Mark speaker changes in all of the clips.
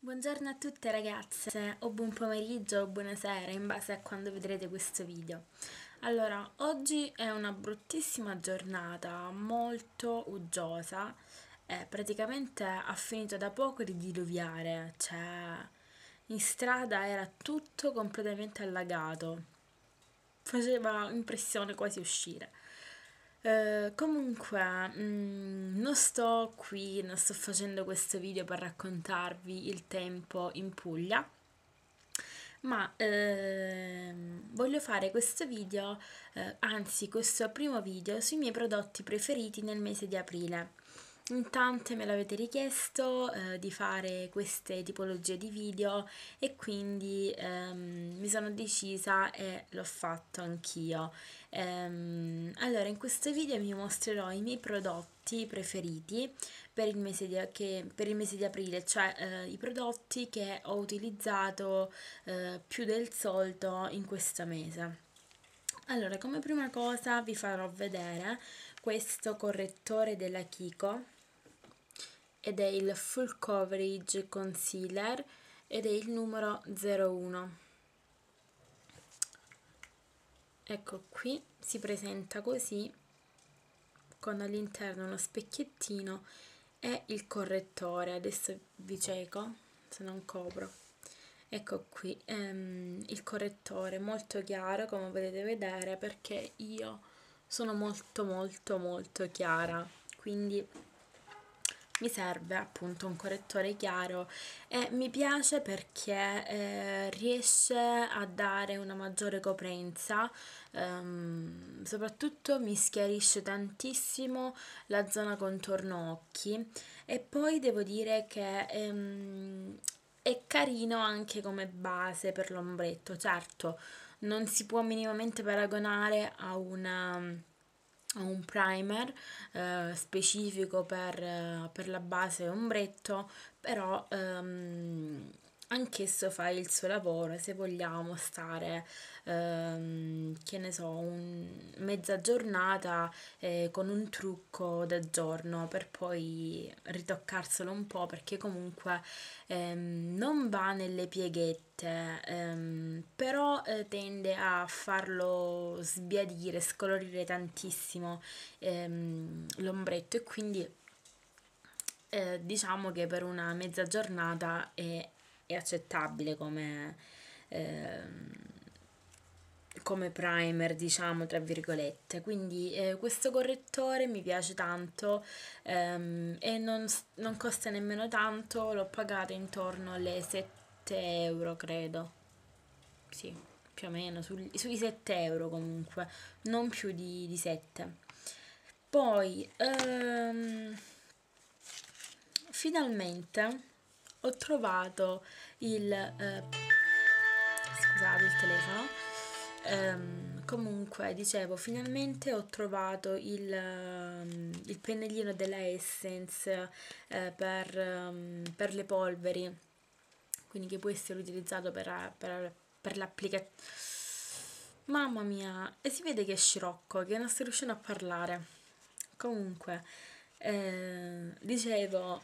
Speaker 1: Buongiorno a tutte ragazze, o buon pomeriggio o buonasera in base a quando vedrete questo video. Allora, oggi è una bruttissima giornata, molto uggiosa, eh, praticamente ha finito da poco di diluviare, cioè in strada era tutto completamente allagato, faceva impressione quasi uscire. Eh, comunque, mm, non sto qui, non sto facendo questo video per raccontarvi il tempo in Puglia, ma eh, voglio fare questo video, eh, anzi questo primo video, sui miei prodotti preferiti nel mese di aprile. In tante me l'avete richiesto eh, di fare queste tipologie di video e quindi ehm, mi sono decisa e l'ho fatto anch'io. Ehm, allora, in questo video vi mostrerò i miei prodotti preferiti per il mese di, che, il mese di aprile, cioè eh, i prodotti che ho utilizzato eh, più del solito in questo mese. Allora, come prima cosa vi farò vedere questo correttore della Kiko ed è il Full Coverage Concealer ed è il numero 01. Ecco qui, si presenta così con all'interno uno specchiettino e il correttore. Adesso vi cieco se non copro. Ecco qui ehm, il correttore molto chiaro come potete vedere perché io sono molto molto molto chiara quindi mi serve appunto un correttore chiaro e mi piace perché eh, riesce a dare una maggiore coprenza, ehm, soprattutto mi schiarisce tantissimo la zona contorno occhi e poi devo dire che ehm, è carino anche come base per l'ombretto, certo non si può minimamente paragonare a una un primer eh, specifico per, per, la base ombretto, però ehm, anch'esso fa il suo lavoro, se vogliamo stare, ehm, che ne so, un, mezza giornata eh, con un trucco da giorno per poi ritoccarselo un po' perché comunque ehm, non va nelle pieghette, ehm, però eh, tende a farlo sbiadire, scolorire tantissimo ehm, l'ombretto e quindi... Eh, diciamo che per una mezza giornata è è accettabile come, eh, come primer, diciamo, tra virgolette. Quindi eh, questo correttore mi piace tanto ehm, e non, non costa nemmeno tanto, l'ho pagato intorno alle 7 euro, credo. Sì, più o meno, sul, sui 7 euro comunque, non più di, di 7. Poi, ehm, finalmente ho trovato il... Eh, scusate il telefono. Ehm, comunque, dicevo, finalmente ho trovato il, ehm, il pennellino della Essence eh, per, ehm, per, le polveri, quindi che può essere utilizzato per, per, per l'applicazione. Mamma mia, e si vede che è scirocco, che non sto riuscendo a parlare. Comunque, eh, dicevo,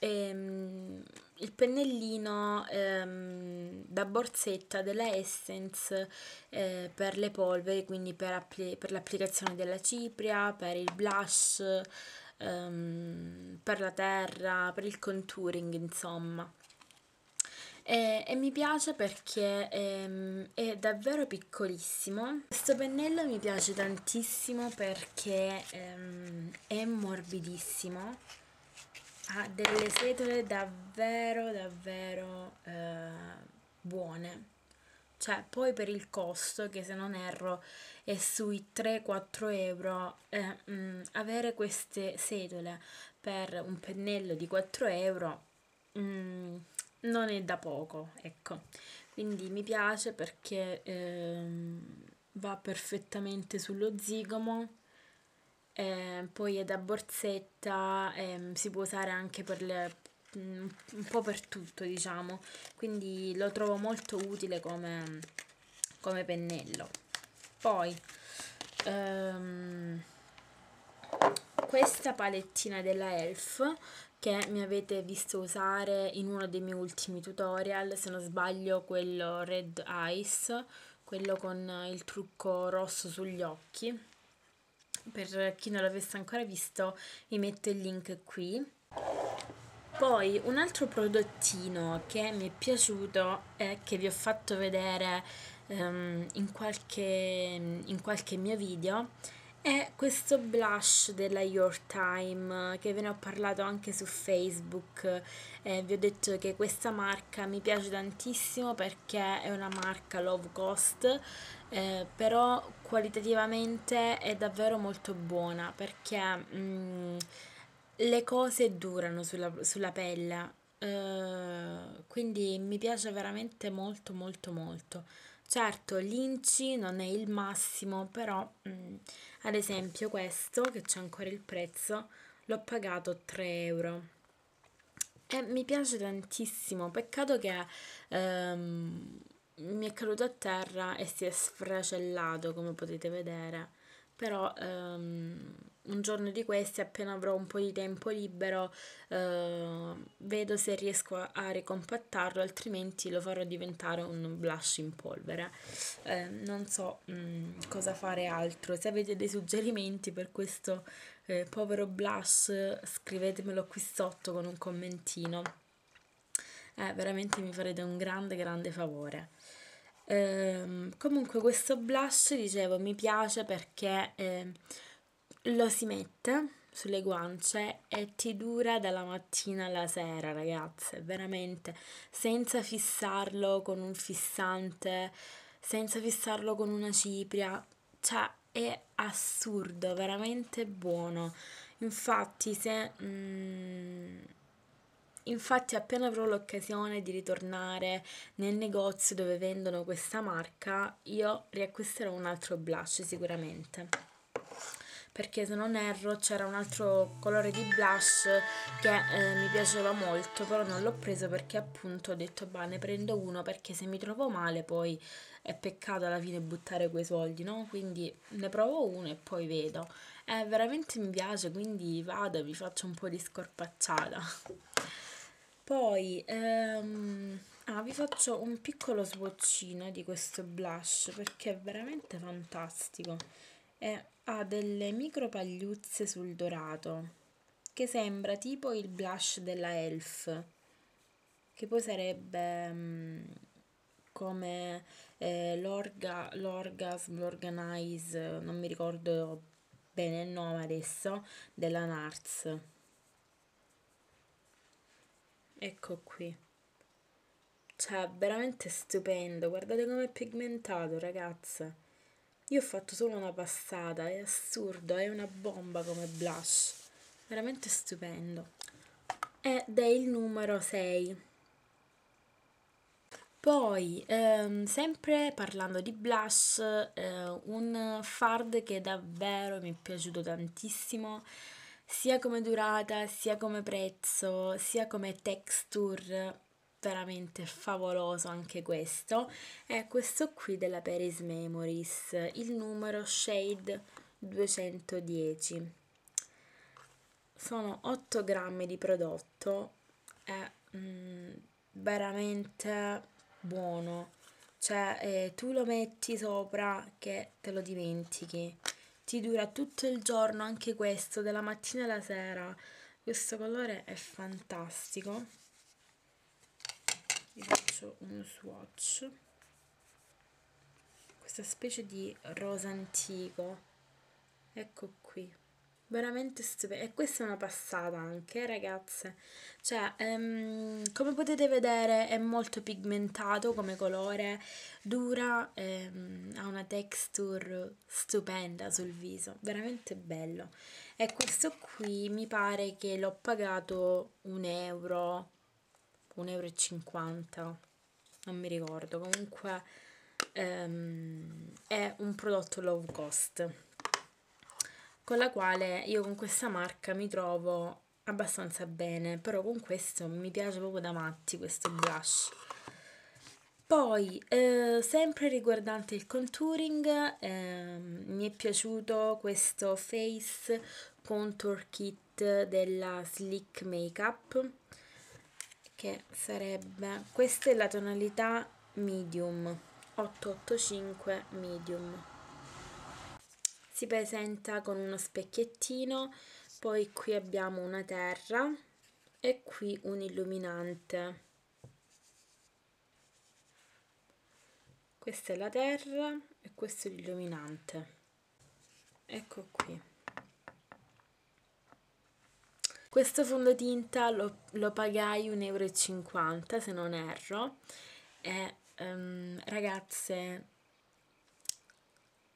Speaker 1: ehm, il pennellino ehm, da borsetta della Essence eh, per le polveri, quindi per, appli- per, l'applicazione della cipria, per il blush, ehm, per la terra, per il contouring, insomma. E, e, mi piace perché ehm, è davvero piccolissimo. Questo pennello mi piace tantissimo perché ehm, è morbidissimo ha delle setole davvero davvero eh, buone cioè poi per il costo che se non erro è sui 3-4 euro eh, mh, mm, avere queste setole per un pennello di 4 euro mh, mm, non è da poco ecco quindi mi piace perché eh, va perfettamente sullo zigomo eh, poi è da borsetta, eh, si può usare anche per le, mm, un po' per tutto diciamo, quindi lo trovo molto utile come, come pennello. Poi ehm, questa palettina della ELF che mi avete visto usare in uno dei miei ultimi tutorial, se non sbaglio quello Red Eyes, quello con il trucco rosso sugli occhi per chi non l'avesse ancora visto vi metto il link qui. Poi un altro prodottino che mi è piaciuto e che vi ho fatto vedere um, in, qualche, in qualche mio video è questo blush della Your Time che ve ne ho parlato anche su Facebook eh, vi ho detto che questa marca mi piace tantissimo perché è una marca low cost eh, però qualitativamente è davvero molto buona perché mh, mm, le cose durano sulla, sulla pelle eh, quindi mi piace veramente molto molto molto Certo, l'Inci non è il massimo, però mh, mm, ad esempio questo, che c'è ancora il prezzo, l'ho pagato 3 euro. E mi piace tantissimo, peccato che ehm, mi è caduto a terra e si è sfracellato, come potete vedere. Però... Ehm, un giorno di questi, appena avrò un po' di tempo libero, eh, vedo se riesco a, a ricompattarlo, altrimenti lo farò diventare un blush in polvere. Eh, non so mh, mm, cosa fare altro. Se avete dei suggerimenti per questo eh, povero blush, scrivetemelo qui sotto con un commentino. Eh, veramente mi farete un grande, grande favore. Ehm, comunque questo blush, dicevo, mi piace perché ehm, lo si mette sulle guance e ti dura dalla mattina alla sera, ragazze, veramente, senza fissarlo con un fissante, senza fissarlo con una cipria, cioè è assurdo, veramente buono. Infatti, se mm, infatti appena avrò l'occasione di ritornare nel negozio dove vendono questa marca, io riacquisterò un altro blush sicuramente perché se non erro c'era un altro colore di blush che eh, mi piaceva molto, però non l'ho preso perché appunto ho detto bah ne prendo uno perché se mi trovo male poi è peccato alla fine buttare quei soldi, no? Quindi ne provo uno e poi vedo. Eh, veramente mi piace, quindi vado e mi faccio un po' di scorpacciata. Poi ehm, ah, vi faccio un piccolo swatchino di questo blush perché è veramente fantastico. È ha delle micro pagliuzze sul dorato, che sembra tipo il blush della Elf, che poi sarebbe um, come eh, l'orga, l'orgasm, l'organize, non mi ricordo bene il nome adesso, della NARS. Ecco qui. Cioè, veramente stupendo, guardate com'è pigmentato, ragazze. Io ho fatto solo una passata, è assurdo, è una bomba come blush. Veramente stupendo. Ed è il numero 6. Poi, ehm, sempre parlando di blush, eh, un fard che davvero mi è piaciuto tantissimo, sia come durata, sia come prezzo, sia come texture veramente favoloso anche questo è questo qui della Paris Memories il numero shade 210 sono 8 grammi di prodotto è mm, veramente buono cioè eh, tu lo metti sopra che te lo dimentichi ti dura tutto il giorno anche questo dalla mattina alla sera questo colore è fantastico faccio uno swatch questa specie di rosa antico ecco qui veramente stupendo e questa è una passata anche ragazze cioè um, come potete vedere è molto pigmentato come colore dura um, ha una texture stupenda sul viso veramente bello e questo qui mi pare che l'ho pagato un euro 1,50 euro non mi ricordo, comunque ehm, è un prodotto low cost con la quale io con questa marca mi trovo abbastanza bene, però con questo mi piace proprio da matti questo blush. Poi, eh, sempre riguardante il contouring, eh, mi è piaciuto questo Face Contour Kit della Slick Makeup che sarebbe questa è la tonalità medium 885 medium si presenta con uno specchiettino poi qui abbiamo una terra e qui un illuminante questa è la terra e questo è l'illuminante ecco qui Questo fondotinta lo, lo pagai 1,50 euro se non erro e um, ragazze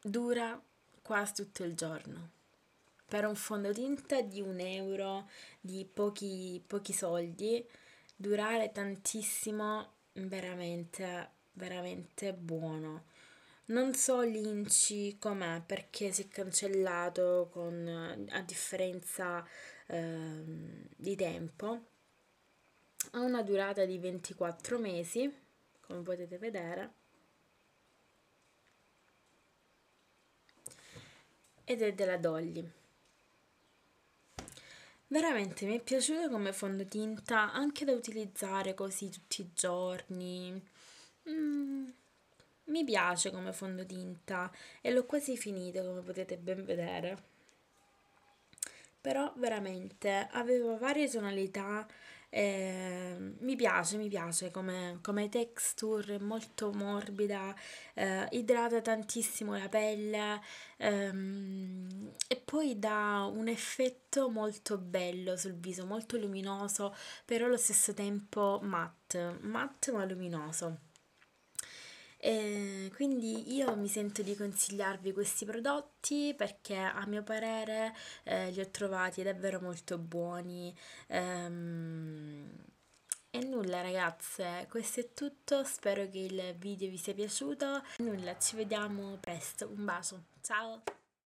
Speaker 1: dura quasi tutto il giorno per un fondotinta di un euro, di pochi, pochi soldi, durare tantissimo, veramente, veramente buono. Non so l'Inci com'è perché si è cancellato con, a differenza eh, di tempo. Ha una durata di 24 mesi, come potete vedere. Ed è della Dolly. Veramente mi è piaciuta come fondotinta anche da utilizzare così tutti i giorni. Mm mi piace come fondotinta e l'ho quasi finito come potete ben vedere. Però veramente aveva varie tonalità, eh, mi piace, mi piace come, come texture, molto morbida, eh, idrata tantissimo la pelle ehm, e poi dà un effetto molto bello sul viso, molto luminoso, però allo stesso tempo matte, matte ma luminoso. E eh, quindi io mi sento di consigliarvi questi prodotti perché a mio parere eh, li ho trovati davvero molto buoni. Ehm, e nulla ragazze, questo è tutto, spero che il video vi sia piaciuto. Nulla, ci vediamo presto, un bacio, ciao!